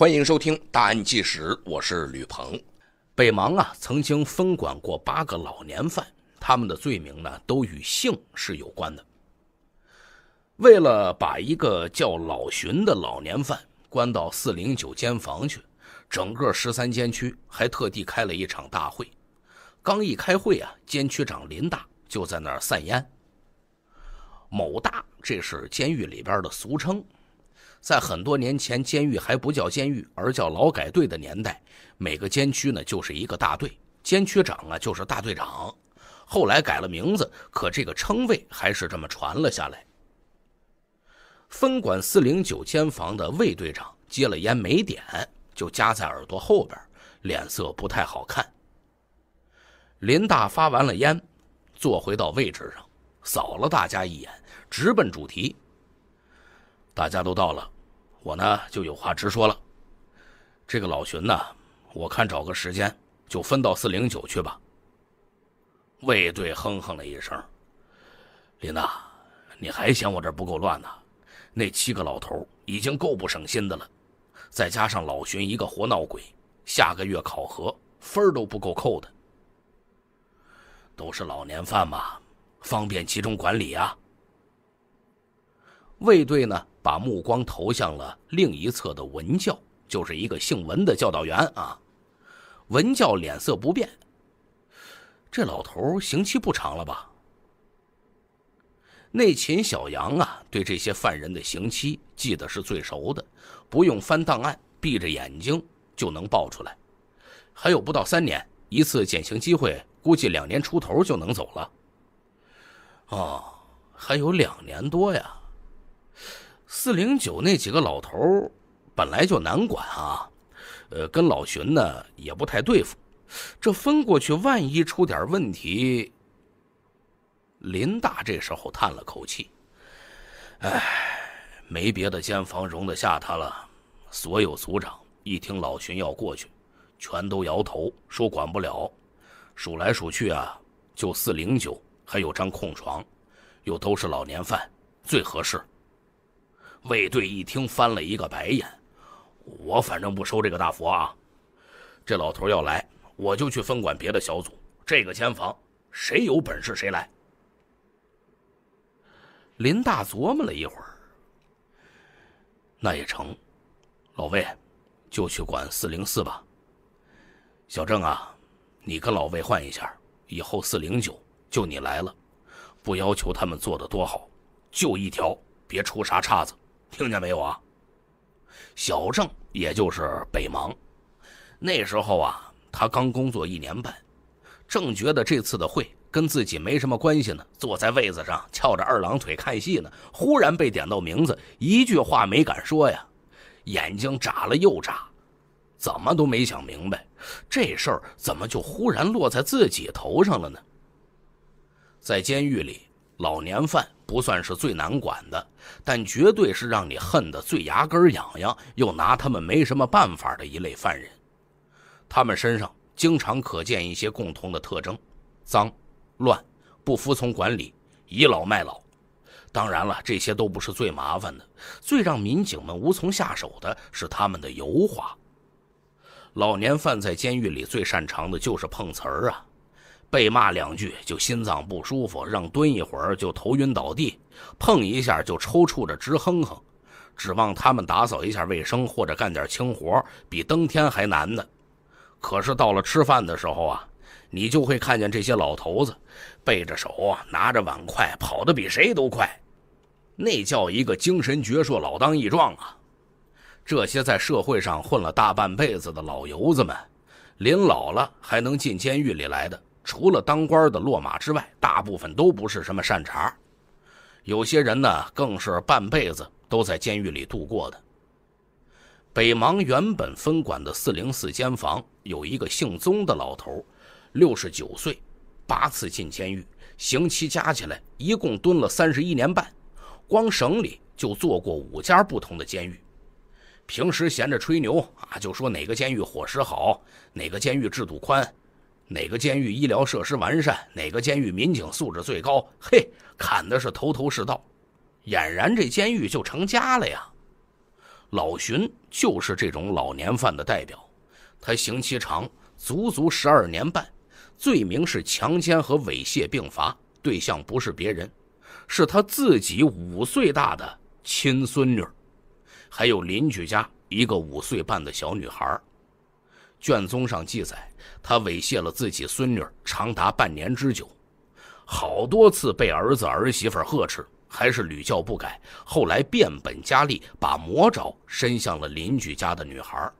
欢迎收听《大案纪实》，我是吕鹏。北芒啊，曾经分管过八个老年犯，他们的罪名呢，都与性是有关的。为了把一个叫老荀的老年犯关到四零九监房去，整个十三监区还特地开了一场大会。刚一开会啊，监区长林大就在那儿散烟。某大，这是监狱里边的俗称。在很多年前，监狱还不叫监狱，而叫劳改队的年代，每个监区呢就是一个大队，监区长啊就是大队长。后来改了名字，可这个称谓还是这么传了下来。分管四零九监房的卫队长接了烟没点，就夹在耳朵后边，脸色不太好看。林大发完了烟，坐回到位置上，扫了大家一眼，直奔主题。大家都到了，我呢就有话直说了。这个老荀呢，我看找个时间就分到四零九去吧。卫队哼哼了一声：“林娜，你还嫌我这不够乱呢？那七个老头已经够不省心的了，再加上老荀一个活闹鬼，下个月考核分都不够扣的。都是老年犯嘛，方便集中管理啊。”卫队呢？把目光投向了另一侧的文教，就是一个姓文的教导员啊。文教脸色不变。这老头刑期不长了吧？那秦小杨啊，对这些犯人的刑期记得是最熟的，不用翻档案，闭着眼睛就能报出来。还有不到三年，一次减刑机会，估计两年出头就能走了。哦，还有两年多呀。四零九那几个老头本来就难管啊，呃，跟老荀呢也不太对付，这分过去万一出点问题。林大这时候叹了口气：“哎，没别的监房容得下他了。”所有组长一听老荀要过去，全都摇头说管不了。数来数去啊，就四零九还有张空床，又都是老年犯，最合适。卫队一听，翻了一个白眼：“我反正不收这个大佛啊，这老头要来，我就去分管别的小组。这个间房，谁有本事谁来。”林大琢磨了一会儿：“那也成，老魏，就去管四零四吧。小郑啊，你跟老魏换一下，以后四零九就你来了，不要求他们做的多好，就一条，别出啥岔子。”听见没有啊？小郑，也就是北芒，那时候啊，他刚工作一年半，正觉得这次的会跟自己没什么关系呢，坐在位子上翘着二郎腿看戏呢，忽然被点到名字，一句话没敢说呀，眼睛眨了又眨，怎么都没想明白，这事儿怎么就忽然落在自己头上了呢？在监狱里，老年犯。不算是最难管的，但绝对是让你恨得最牙根痒痒，又拿他们没什么办法的一类犯人。他们身上经常可见一些共同的特征：脏、乱、不服从管理、倚老卖老。当然了，这些都不是最麻烦的，最让民警们无从下手的是他们的油滑。老年犯在监狱里最擅长的就是碰瓷儿啊。被骂两句就心脏不舒服，让蹲一会儿就头晕倒地，碰一下就抽搐着直哼哼，指望他们打扫一下卫生或者干点轻活，比登天还难呢。可是到了吃饭的时候啊，你就会看见这些老头子，背着手拿着碗筷跑得比谁都快，那叫一个精神矍铄、老当益壮啊。这些在社会上混了大半辈子的老油子们，临老了还能进监狱里来的。除了当官的落马之外，大部分都不是什么善茬，有些人呢，更是半辈子都在监狱里度过的。北芒原本分管的四零四监房有一个姓宗的老头，六十九岁，八次进监狱，刑期加起来一共蹲了三十一年半，光省里就做过五家不同的监狱。平时闲着吹牛啊，就说哪个监狱伙食好，哪个监狱制度宽。哪个监狱医疗设施完善，哪个监狱民警素质最高？嘿，砍的是头头是道，俨然这监狱就成家了呀！老荀就是这种老年犯的代表，他刑期长，足足十二年半，罪名是强奸和猥亵并罚，对象不是别人，是他自己五岁大的亲孙女，还有邻居家一个五岁半的小女孩。卷宗上记载，他猥亵了自己孙女长达半年之久，好多次被儿子儿媳妇呵斥，还是屡教不改。后来变本加厉，把魔爪伸向了邻居家的女孩。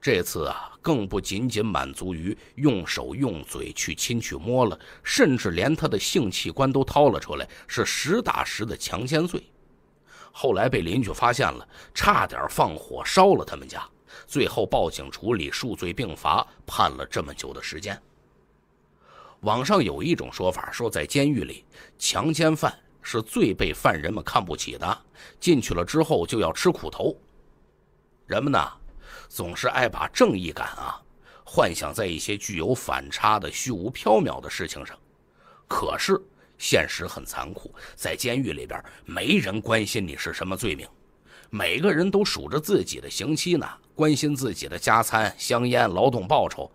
这次啊，更不仅仅满足于用手、用嘴去亲、去摸了，甚至连他的性器官都掏了出来，是实打实的强奸罪。后来被邻居发现了，差点放火烧了他们家。最后报警处理，数罪并罚，判了这么久的时间。网上有一种说法，说在监狱里，强奸犯是最被犯人们看不起的，进去了之后就要吃苦头。人们呢，总是爱把正义感啊，幻想在一些具有反差的虚无缥缈的事情上。可是现实很残酷，在监狱里边，没人关心你是什么罪名。每个人都数着自己的刑期呢，关心自己的加餐、香烟、劳动报酬，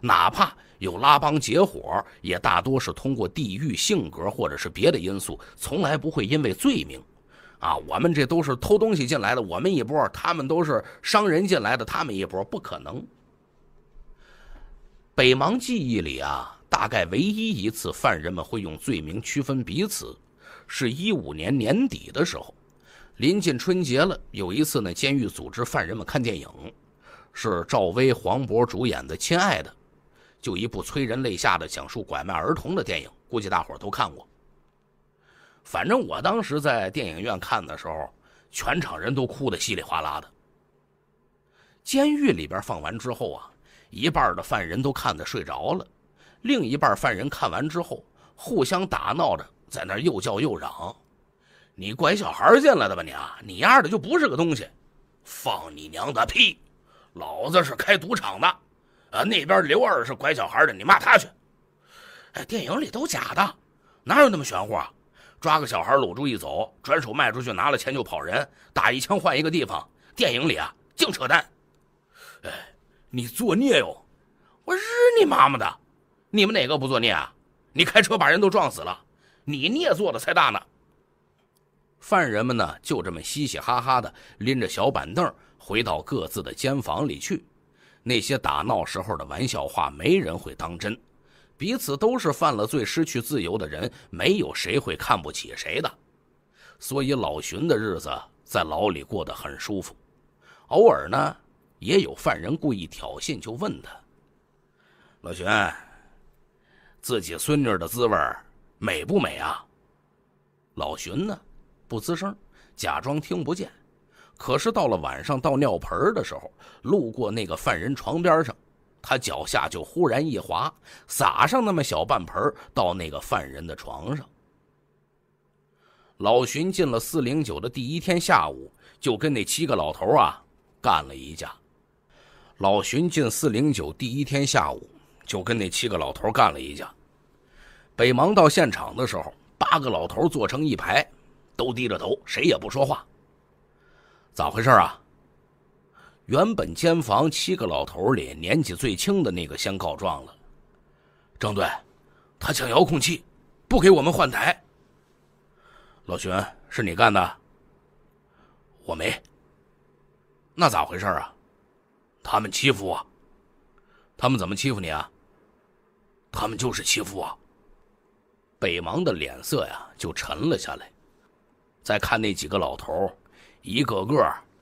哪怕有拉帮结伙，也大多是通过地域、性格或者是别的因素，从来不会因为罪名。啊，我们这都是偷东西进来的，我们一波；他们都是商人进来的，他们一波。不可能。北芒记忆里啊，大概唯一一次犯人们会用罪名区分彼此，是一五年年底的时候。临近春节了，有一次呢，监狱组织犯人们看电影，是赵薇、黄渤主演的《亲爱的》，就一部催人泪下的讲述拐卖儿童的电影，估计大伙都看过。反正我当时在电影院看的时候，全场人都哭得稀里哗啦的。监狱里边放完之后啊，一半的犯人都看得睡着了，另一半犯人看完之后互相打闹着，在那又叫又嚷。你拐小孩进来的吧你？啊！你丫的就不是个东西！放你娘的屁！老子是开赌场的，啊，那边刘二是拐小孩的，你骂他去。哎，电影里都假的，哪有那么玄乎啊？抓个小孩搂住一走，转手卖出去拿了钱就跑人，打一枪换一个地方。电影里啊，净扯淡。哎，你作孽哟！我日你妈妈的！你们哪个不作孽啊？你开车把人都撞死了，你孽做的才大呢！犯人们呢，就这么嘻嘻哈哈的拎着小板凳回到各自的监房里去。那些打闹时候的玩笑话，没人会当真。彼此都是犯了罪、失去自由的人，没有谁会看不起谁的。所以老荀的日子在牢里过得很舒服。偶尔呢，也有犯人故意挑衅，就问他：“老荀，自己孙女的滋味美不美啊？”老荀呢？不吱声，假装听不见。可是到了晚上倒尿盆的时候，路过那个犯人床边上，他脚下就忽然一滑，撒上那么小半盆到那个犯人的床上。老荀进了四零九的第一天下午，就跟那七个老头啊干了一架。老荀进四零九第一天下午，就跟那七个老头干了一架。北芒到现场的时候，八个老头坐成一排。都低着头，谁也不说话。咋回事啊？原本间房七个老头里，年纪最轻的那个先告状了。张队，他抢遥控器，不给我们换台。老熊，是你干的？我没。那咋回事啊？他们欺负我。他们怎么欺负你啊？他们就是欺负我。北芒的脸色呀，就沉了下来。再看那几个老头，一个个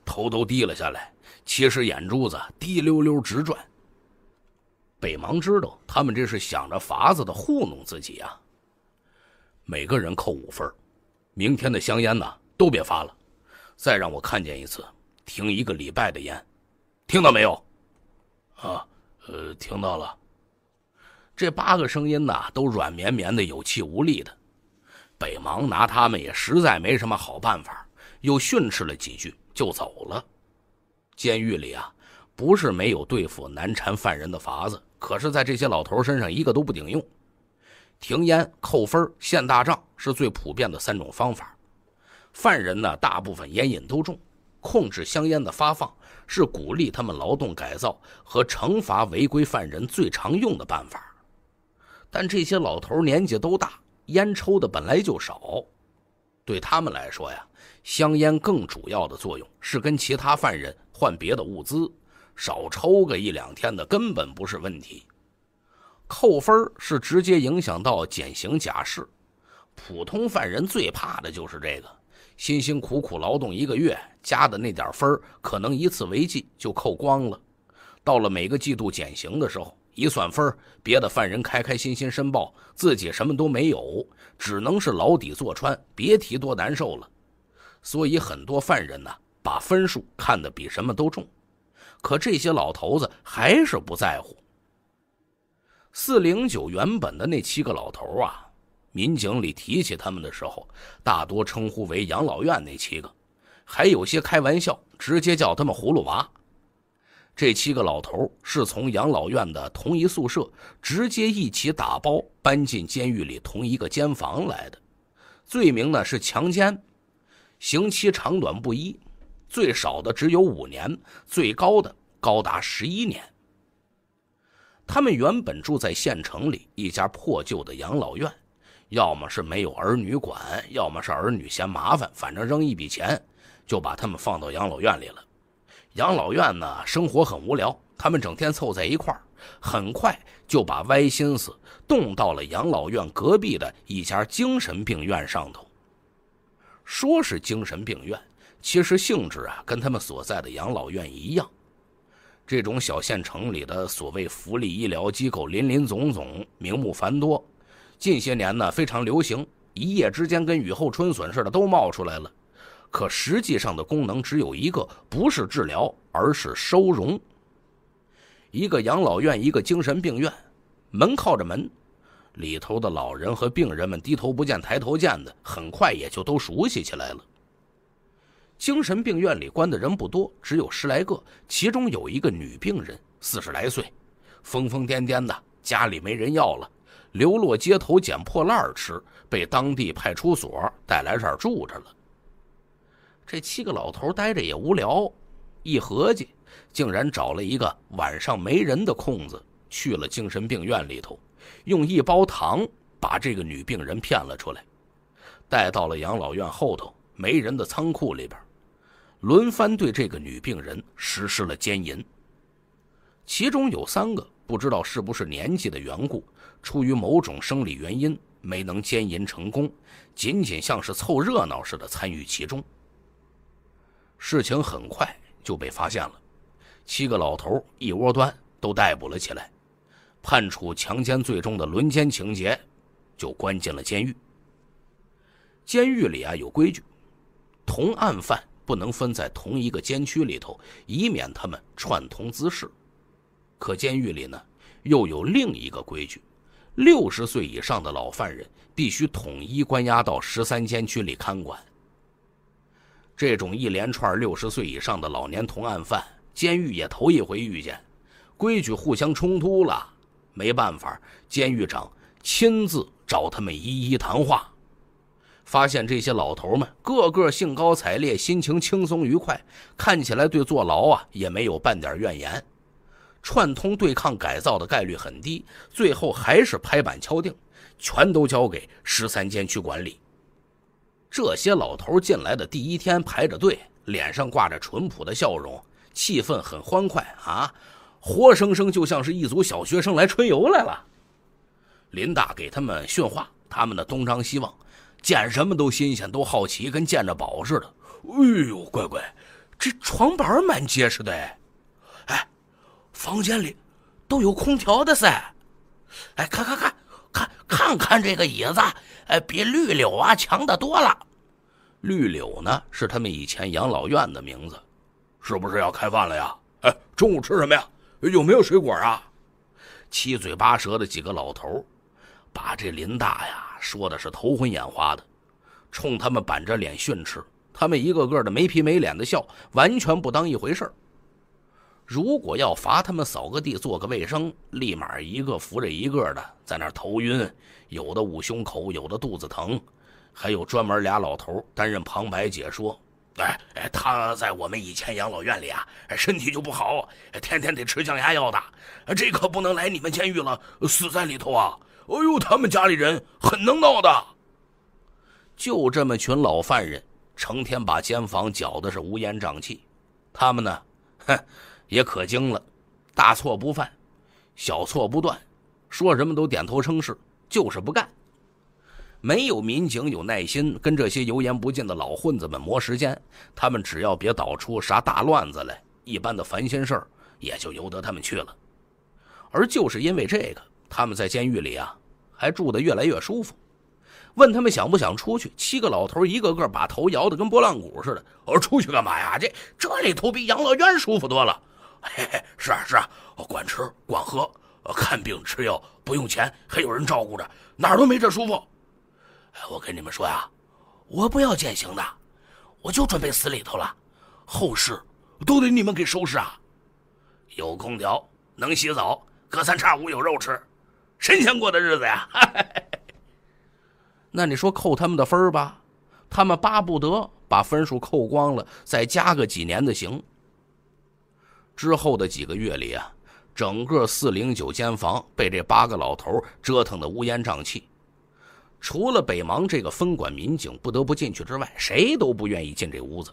头都低了下来，其实眼珠子滴溜溜直转。北芒知道他们这是想着法子的糊弄自己啊。每个人扣五分，明天的香烟呢都别发了，再让我看见一次，停一个礼拜的烟，听到没有？啊，呃，听到了。这八个声音呢都软绵绵的，有气无力的。北芒拿他们也实在没什么好办法，又训斥了几句就走了。监狱里啊，不是没有对付难缠犯人的法子，可是，在这些老头身上，一个都不顶用。停烟、扣分、限大账，是最普遍的三种方法。犯人呢，大部分烟瘾都重，控制香烟的发放是鼓励他们劳动改造和惩罚违规犯人最常用的办法。但这些老头年纪都大。烟抽的本来就少，对他们来说呀，香烟更主要的作用是跟其他犯人换别的物资。少抽个一两天的根本不是问题，扣分是直接影响到减刑假释。普通犯人最怕的就是这个，辛辛苦苦劳动一个月加的那点分可能一次违纪就扣光了。到了每个季度减刑的时候。一算分，别的犯人开开心心申报，自己什么都没有，只能是牢底坐穿，别提多难受了。所以很多犯人呢，把分数看得比什么都重。可这些老头子还是不在乎。四零九原本的那七个老头啊，民警里提起他们的时候，大多称呼为养老院那七个，还有些开玩笑，直接叫他们葫芦娃。这七个老头是从养老院的同一宿舍直接一起打包搬进监狱里同一个监房来的，罪名呢是强奸，刑期长短不一，最少的只有五年，最高的高达十一年。他们原本住在县城里一家破旧的养老院，要么是没有儿女管，要么是儿女嫌麻烦，反正扔一笔钱就把他们放到养老院里了。养老院呢，生活很无聊。他们整天凑在一块很快就把歪心思动到了养老院隔壁的一家精神病院上头。说是精神病院，其实性质啊，跟他们所在的养老院一样。这种小县城里的所谓福利医疗机构，林林总总，名目繁多。近些年呢，非常流行，一夜之间跟雨后春笋似的都冒出来了。可实际上的功能只有一个，不是治疗，而是收容。一个养老院，一个精神病院，门靠着门，里头的老人和病人们低头不见抬头见的，很快也就都熟悉起来了。精神病院里关的人不多，只有十来个，其中有一个女病人，四十来岁，疯疯癫癫的，家里没人要了，流落街头捡破烂吃，被当地派出所带来这儿住着了。这七个老头待着也无聊，一合计，竟然找了一个晚上没人的空子，去了精神病院里头，用一包糖把这个女病人骗了出来，带到了养老院后头没人的仓库里边，轮番对这个女病人实施了奸淫。其中有三个不知道是不是年纪的缘故，出于某种生理原因没能奸淫成功，仅仅像是凑热闹似的参与其中。事情很快就被发现了，七个老头一窝端都逮捕了起来，判处强奸罪中的轮奸情节，就关进了监狱。监狱里啊有规矩，同案犯不能分在同一个监区里头，以免他们串通滋事。可监狱里呢又有另一个规矩，六十岁以上的老犯人必须统一关押到十三监区里看管。这种一连串六十岁以上的老年同案犯，监狱也头一回遇见，规矩互相冲突了。没办法，监狱长亲自找他们一一谈话，发现这些老头们个个兴高采烈，心情轻松愉快，看起来对坐牢啊也没有半点怨言。串通对抗改造的概率很低，最后还是拍板敲定，全都交给十三监区管理。这些老头进来的第一天排着队，脸上挂着淳朴的笑容，气氛很欢快啊！活生生就像是一组小学生来春游来了。林大给他们训话，他们的东张西望，见什么都新鲜，都好奇，跟见着宝似的。哎呦乖乖，这床板蛮结实的哎！哎，房间里都有空调的噻！哎，看看看看看看这个椅子，哎，比绿柳啊强的多了。绿柳呢，是他们以前养老院的名字，是不是要开饭了呀？哎，中午吃什么呀？有没有水果啊？七嘴八舌的几个老头，把这林大呀说的是头昏眼花的，冲他们板着脸训斥，他们一个个的没皮没脸的笑，完全不当一回事如果要罚他们扫个地、做个卫生，立马一个扶着一个的在那头晕，有的捂胸口，有的肚子疼。还有专门俩老头担任旁白解说，哎哎，他在我们以前养老院里啊，身体就不好，天天得吃降压药的，这可不能来你们监狱了，死在里头啊！哎呦，他们家里人很能闹的，就这么群老犯人，成天把监房搅的是乌烟瘴气，他们呢，哼，也可精了，大错不犯，小错不断，说什么都点头称是，就是不干。没有民警有耐心跟这些油盐不进的老混子们磨时间，他们只要别导出啥大乱子来，一般的烦心事儿也就由得他们去了。而就是因为这个，他们在监狱里啊，还住得越来越舒服。问他们想不想出去，七个老头一个个把头摇得跟拨浪鼓似的。我说出去干嘛呀？这这里头比养老院舒服多了。嘿嘿，是啊是啊，管吃管喝，看病吃药不用钱，还有人照顾着，哪儿都没这舒服。我跟你们说呀，我不要减刑的，我就准备死里头了，后事都得你们给收拾啊。有空调，能洗澡，隔三差五有肉吃，神仙过的日子呀。那你说扣他们的分儿吧，他们巴不得把分数扣光了，再加个几年的刑。之后的几个月里啊，整个四零九间房被这八个老头折腾的乌烟瘴气。除了北芒这个分管民警不得不进去之外，谁都不愿意进这屋子。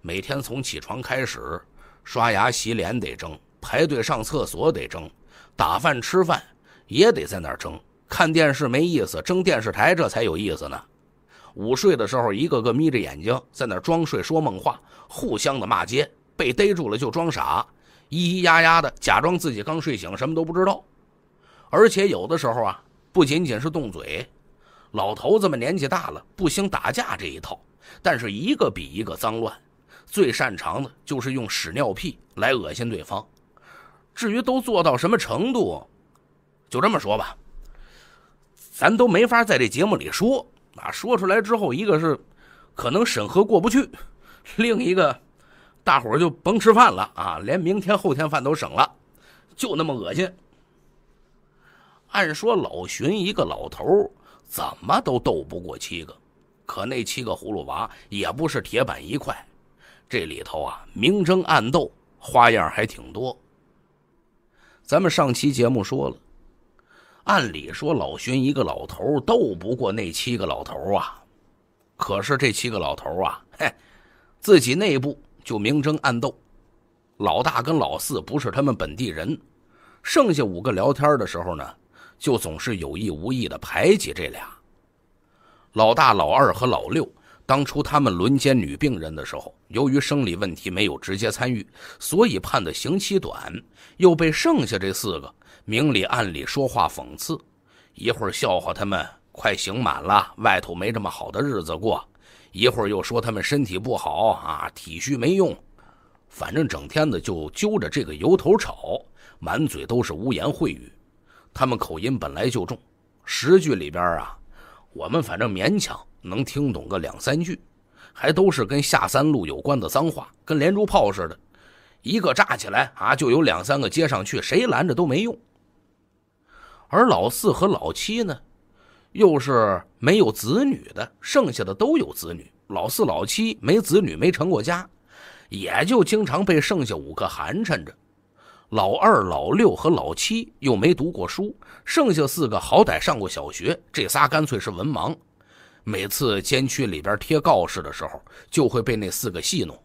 每天从起床开始，刷牙洗脸得争，排队上厕所得争，打饭吃饭也得在那儿争。看电视没意思，争电视台这才有意思呢。午睡的时候，一个个眯着眼睛在那装睡说梦话，互相的骂街，被逮住了就装傻，咿咿呀呀的假装自己刚睡醒什么都不知道。而且有的时候啊，不仅仅是动嘴。老头子们年纪大了，不兴打架这一套，但是一个比一个脏乱，最擅长的就是用屎尿屁来恶心对方。至于都做到什么程度，就这么说吧，咱都没法在这节目里说啊，说出来之后，一个是可能审核过不去，另一个大伙就甭吃饭了啊，连明天后天饭都省了，就那么恶心。按说老荀一个老头儿。怎么都斗不过七个，可那七个葫芦娃也不是铁板一块，这里头啊明争暗斗花样还挺多。咱们上期节目说了，按理说老寻一个老头斗不过那七个老头啊，可是这七个老头啊，嘿，自己内部就明争暗斗，老大跟老四不是他们本地人，剩下五个聊天的时候呢。就总是有意无意的排挤这俩。老大、老二和老六，当初他们轮奸女病人的时候，由于生理问题没有直接参与，所以判的刑期短，又被剩下这四个明里暗里说话讽刺，一会儿笑话他们快刑满了，外头没这么好的日子过；一会儿又说他们身体不好啊，体虚没用，反正整天的就揪着这个由头吵，满嘴都是污言秽语。他们口音本来就重，十句里边啊，我们反正勉强能听懂个两三句，还都是跟下三路有关的脏话，跟连珠炮似的，一个炸起来啊，就有两三个接上去，谁拦着都没用。而老四和老七呢，又是没有子女的，剩下的都有子女。老四、老七没子女、没成过家，也就经常被剩下五个寒碜着。老二、老六和老七又没读过书，剩下四个好歹上过小学，这仨干脆是文盲。每次监区里边贴告示的时候，就会被那四个戏弄。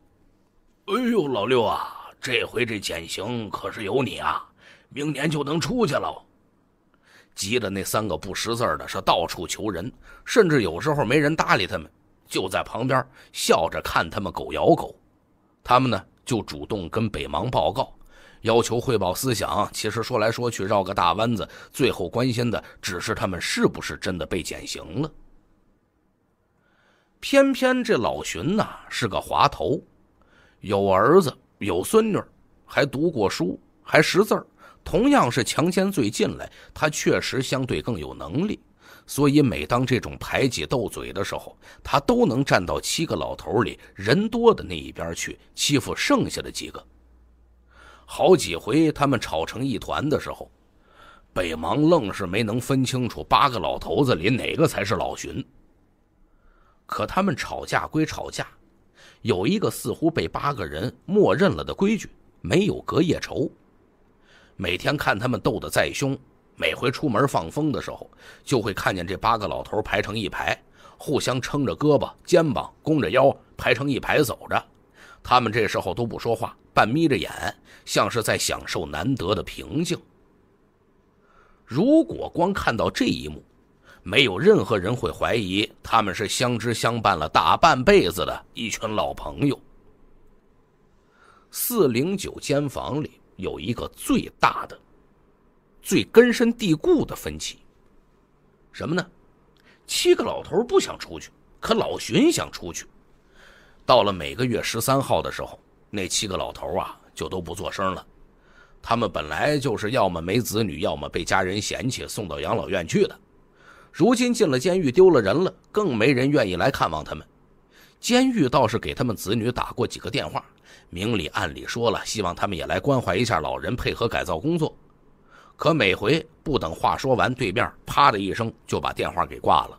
哎呦，老六啊，这回这减刑可是有你啊，明年就能出去喽。急的那三个不识字的是到处求人，甚至有时候没人搭理他们，就在旁边笑着看他们狗咬狗。他们呢，就主动跟北芒报告。要求汇报思想，其实说来说去绕个大弯子，最后关心的只是他们是不是真的被减刑了。偏偏这老荀呐是个滑头，有儿子有孙女，还读过书还识字儿。同样是强奸罪进来，他确实相对更有能力，所以每当这种排挤斗嘴的时候，他都能站到七个老头里人多的那一边去欺负剩下的几个。好几回，他们吵成一团的时候，北芒愣是没能分清楚八个老头子里哪个才是老荀。可他们吵架归吵架，有一个似乎被八个人默认了的规矩：没有隔夜仇。每天看他们斗得再凶，每回出门放风的时候，就会看见这八个老头排成一排，互相撑着胳膊、肩膀，弓着腰，排成一排走着。他们这时候都不说话，半眯着眼，像是在享受难得的平静。如果光看到这一幕，没有任何人会怀疑他们是相知相伴了大半辈子的一群老朋友。四零九间房里有一个最大的、最根深蒂固的分歧，什么呢？七个老头不想出去，可老荀想出去。到了每个月十三号的时候，那七个老头啊就都不做声了。他们本来就是要么没子女，要么被家人嫌弃送到养老院去的。如今进了监狱，丢了人了，更没人愿意来看望他们。监狱倒是给他们子女打过几个电话，明里暗里说了希望他们也来关怀一下老人，配合改造工作。可每回不等话说完，对面啪的一声就把电话给挂了。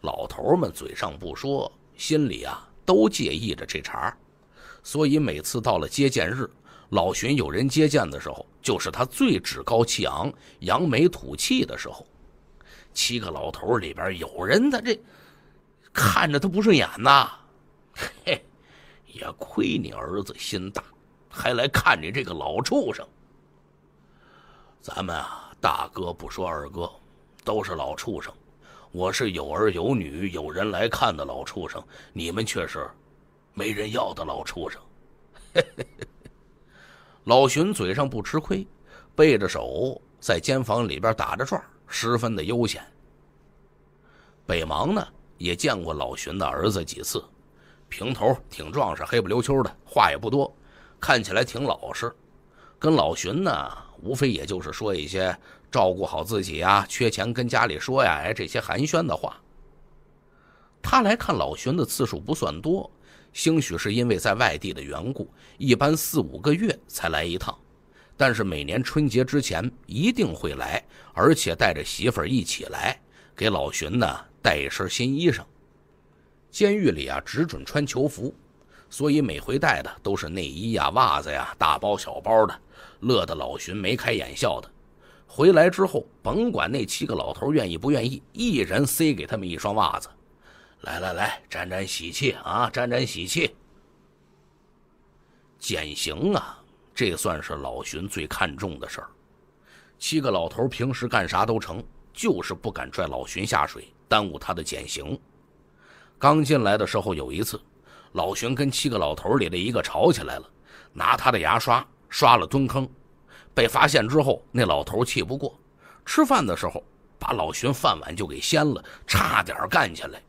老头们嘴上不说，心里啊。都介意着这茬所以每次到了接见日，老荀有人接见的时候，就是他最趾高气昂、扬眉吐气的时候。七个老头里边有人他这看着他不顺眼呐，嘿，也亏你儿子心大，还来看你这个老畜生。咱们啊，大哥不说二哥，都是老畜生。我是有儿有女、有人来看的老畜生，你们却是没人要的老畜生。老荀嘴上不吃亏，背着手在监房里边打着转，十分的悠闲。北芒呢也见过老荀的儿子几次，平头挺壮实，黑不溜秋的，话也不多，看起来挺老实，跟老荀呢无非也就是说一些。照顾好自己啊，缺钱跟家里说呀，哎，这些寒暄的话。他来看老徐的次数不算多，兴许是因为在外地的缘故，一般四五个月才来一趟。但是每年春节之前一定会来，而且带着媳妇儿一起来，给老徐呢带一身新衣裳。监狱里啊只准穿囚服，所以每回带的都是内衣呀、袜子呀，大包小包的，乐得老徐眉开眼笑的。回来之后，甭管那七个老头愿意不愿意，一人塞给他们一双袜子。来来来，沾沾喜气啊，沾沾喜气。减刑啊，这算是老荀最看重的事儿。七个老头平时干啥都成，就是不敢拽老荀下水，耽误他的减刑。刚进来的时候有一次，老荀跟七个老头里的一个吵起来了，拿他的牙刷刷了蹲坑。被发现之后，那老头气不过，吃饭的时候把老荀饭碗就给掀了，差点干起来。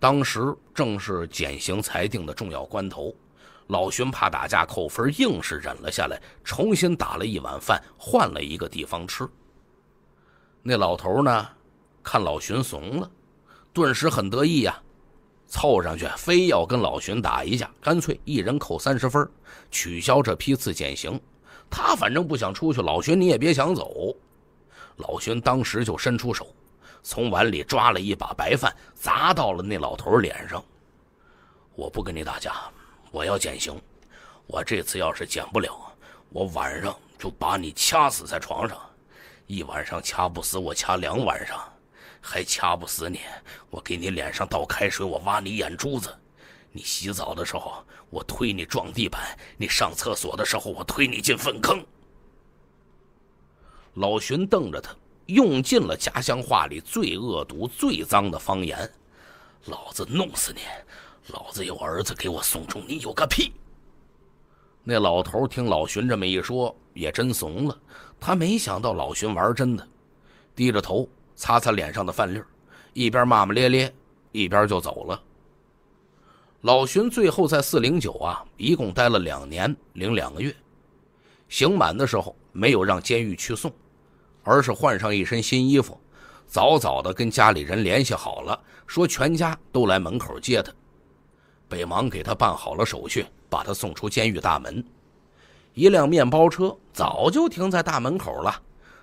当时正是减刑裁定的重要关头，老荀怕打架扣分，硬是忍了下来，重新打了一碗饭，换了一个地方吃。那老头呢，看老荀怂了，顿时很得意呀，凑上去非要跟老荀打一架，干脆一人扣三十分，取消这批次减刑。他反正不想出去，老薛你也别想走。老薛当时就伸出手，从碗里抓了一把白饭，砸到了那老头脸上。我不跟你打架，我要减刑。我这次要是减不了，我晚上就把你掐死在床上。一晚上掐不死我，掐两晚上，还掐不死你，我给你脸上倒开水，我挖你眼珠子。你洗澡的时候。我推你撞地板，你上厕所的时候我推你进粪坑。老荀瞪着他，用尽了家乡话里最恶毒、最脏的方言：“老子弄死你！老子有儿子给我送终，你有个屁！”那老头听老荀这么一说，也真怂了。他没想到老荀玩真的，低着头擦擦脸上的饭粒一边骂骂咧咧，一边就走了。老荀最后在四零九啊，一共待了两年零两个月，刑满的时候没有让监狱去送，而是换上一身新衣服，早早的跟家里人联系好了，说全家都来门口接他。北芒给他办好了手续，把他送出监狱大门。一辆面包车早就停在大门口了，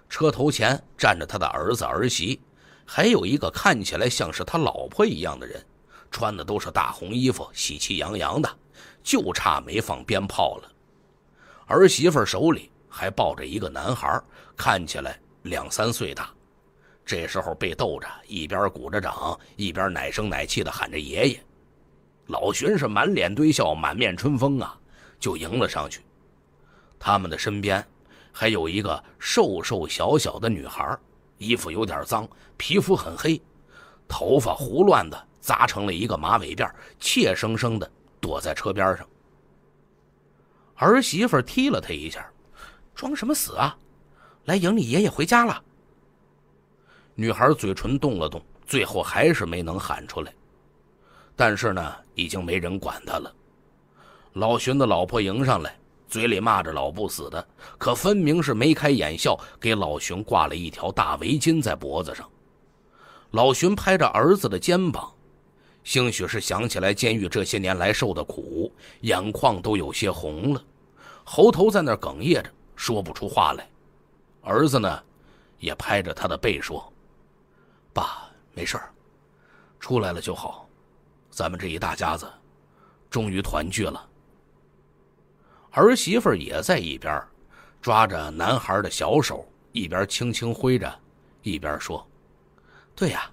车头前站着他的儿子儿媳，还有一个看起来像是他老婆一样的人。穿的都是大红衣服，喜气洋洋的，就差没放鞭炮了。儿媳妇手里还抱着一个男孩，看起来两三岁大，这时候被逗着，一边鼓着掌，一边奶声奶气的喊着“爷爷”。老荀是满脸堆笑，满面春风啊，就迎了上去。他们的身边还有一个瘦瘦小小的女孩，衣服有点脏，皮肤很黑，头发胡乱的。砸成了一个马尾辫，怯生生的躲在车边上。儿媳妇踢了他一下，装什么死啊？来迎你爷爷回家了。女孩嘴唇动了动，最后还是没能喊出来。但是呢，已经没人管他了。老荀的老婆迎上来，嘴里骂着老不死的，可分明是眉开眼笑，给老荀挂了一条大围巾在脖子上。老荀拍着儿子的肩膀。兴许是想起来监狱这些年来受的苦，眼眶都有些红了，喉头在那儿哽咽着，说不出话来。儿子呢，也拍着他的背说：“爸，没事儿，出来了就好，咱们这一大家子，终于团聚了。”儿媳妇也在一边，抓着男孩的小手，一边轻轻挥着，一边说：“对呀，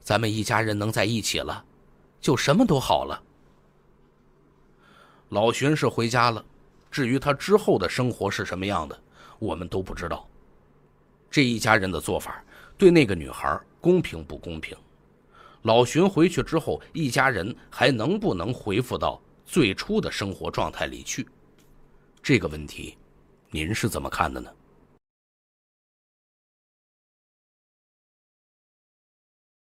咱们一家人能在一起了。”就什么都好了。老荀是回家了，至于他之后的生活是什么样的，我们都不知道。这一家人的做法对那个女孩公平不公平？老荀回去之后，一家人还能不能恢复到最初的生活状态里去？这个问题，您是怎么看的呢？